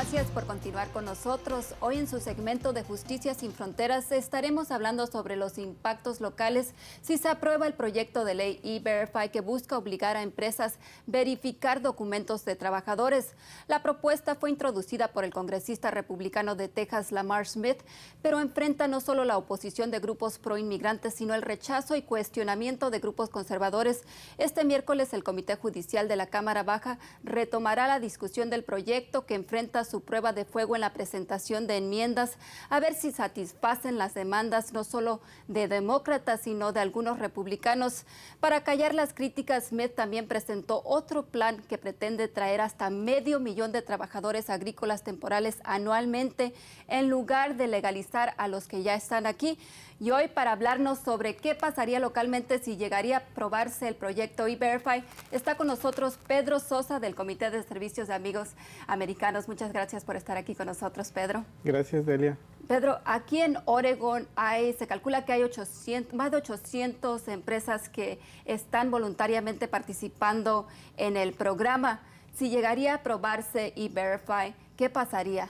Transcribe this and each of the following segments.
gracias por continuar con nosotros. Hoy en su segmento de Justicia sin Fronteras estaremos hablando sobre los impactos locales si se aprueba el proyecto de ley E-Verify que busca obligar a empresas a verificar documentos de trabajadores. La propuesta fue introducida por el congresista republicano de Texas, Lamar Smith, pero enfrenta no solo la oposición de grupos proinmigrantes, sino el rechazo y cuestionamiento de grupos conservadores. Este miércoles el Comité Judicial de la Cámara Baja retomará la discusión del proyecto que enfrenta su prueba de fuego en la presentación de enmiendas a ver si satisfacen las demandas no solo de demócratas, sino de algunos republicanos. Para callar las críticas, Smith también presentó otro plan que pretende traer hasta medio millón de trabajadores agrícolas temporales anualmente en lugar de legalizar a los que ya están aquí. Y hoy para hablarnos sobre qué pasaría localmente si llegaría a probarse el proyecto E-Verify, está con nosotros Pedro Sosa del Comité de Servicios de Amigos Americanos. Muchas gracias gracias por estar aquí con nosotros, Pedro. Gracias, Delia. Pedro, aquí en Oregon hay, se calcula que hay 800, más de 800 empresas que están voluntariamente participando en el programa. Si llegaría a aprobarse y Verify, ¿qué pasaría?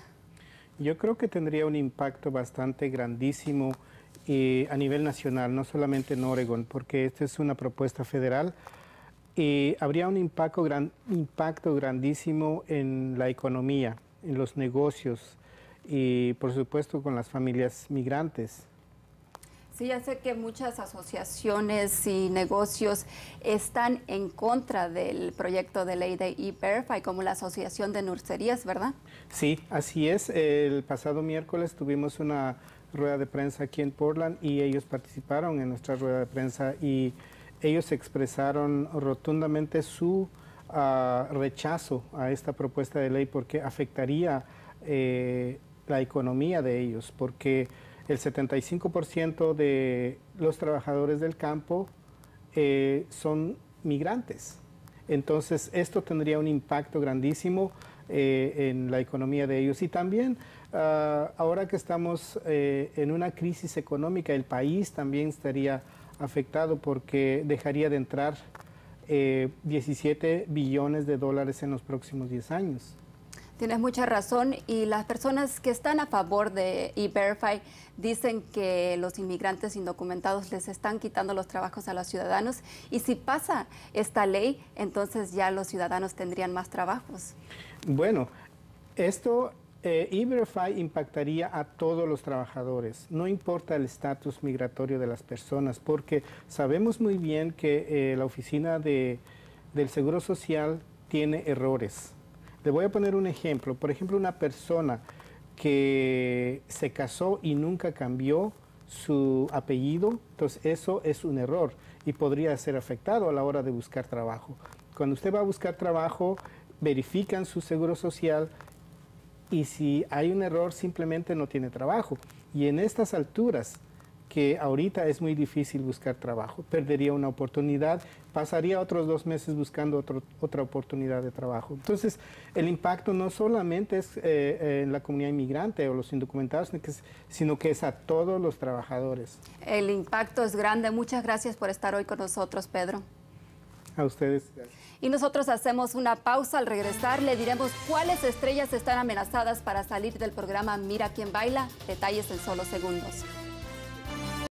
Yo creo que tendría un impacto bastante grandísimo eh, a nivel nacional, no solamente en Oregon, porque esta es una propuesta federal. y eh, habría un impacto, gran, impacto grandísimo en la economía en los negocios y por supuesto con las familias migrantes. Sí, ya sé que muchas asociaciones y negocios están en contra del proyecto de ley de e y como la Asociación de Nurserías, ¿verdad? Sí, así es. El pasado miércoles tuvimos una rueda de prensa aquí en Portland y ellos participaron en nuestra rueda de prensa y ellos expresaron rotundamente su rechazo a esta propuesta de ley porque afectaría eh, la economía de ellos, porque el 75% de los trabajadores del campo eh, son migrantes. Entonces, esto tendría un impacto grandísimo eh, en la economía de ellos. Y también, ah, ahora que estamos en una crisis económica, el país también estaría afectado porque dejaría de entrar 17 eh, billones de dólares en los próximos 10 años. Tienes mucha razón y las personas que están a favor de E-Verify dicen que los inmigrantes indocumentados les están quitando los trabajos a los ciudadanos y si pasa esta ley, entonces ya los ciudadanos tendrían más trabajos. Bueno, esto eh, e impactaría a todos los trabajadores, no importa el estatus migratorio de las personas, porque sabemos muy bien que eh, la oficina de, del Seguro Social tiene errores. Le voy a poner un ejemplo. Por ejemplo, una persona que se casó y nunca cambió su apellido, entonces eso es un error y podría ser afectado a la hora de buscar trabajo. Cuando usted va a buscar trabajo, verifican su seguro social y si hay un error simplemente no tiene trabajo. Y en estas alturas, que ahorita es muy difícil buscar trabajo, perdería una oportunidad, pasaría otros dos meses buscando otro, otra oportunidad de trabajo. Entonces, el impacto no solamente es eh, eh, en la comunidad inmigrante o los indocumentados, sino que es a todos los trabajadores. El impacto es grande. Muchas gracias por estar hoy con nosotros, Pedro. A ustedes. Y nosotros hacemos una pausa al regresar. Le diremos cuáles estrellas están amenazadas para salir del programa Mira quién baila. Detalles en solo segundos.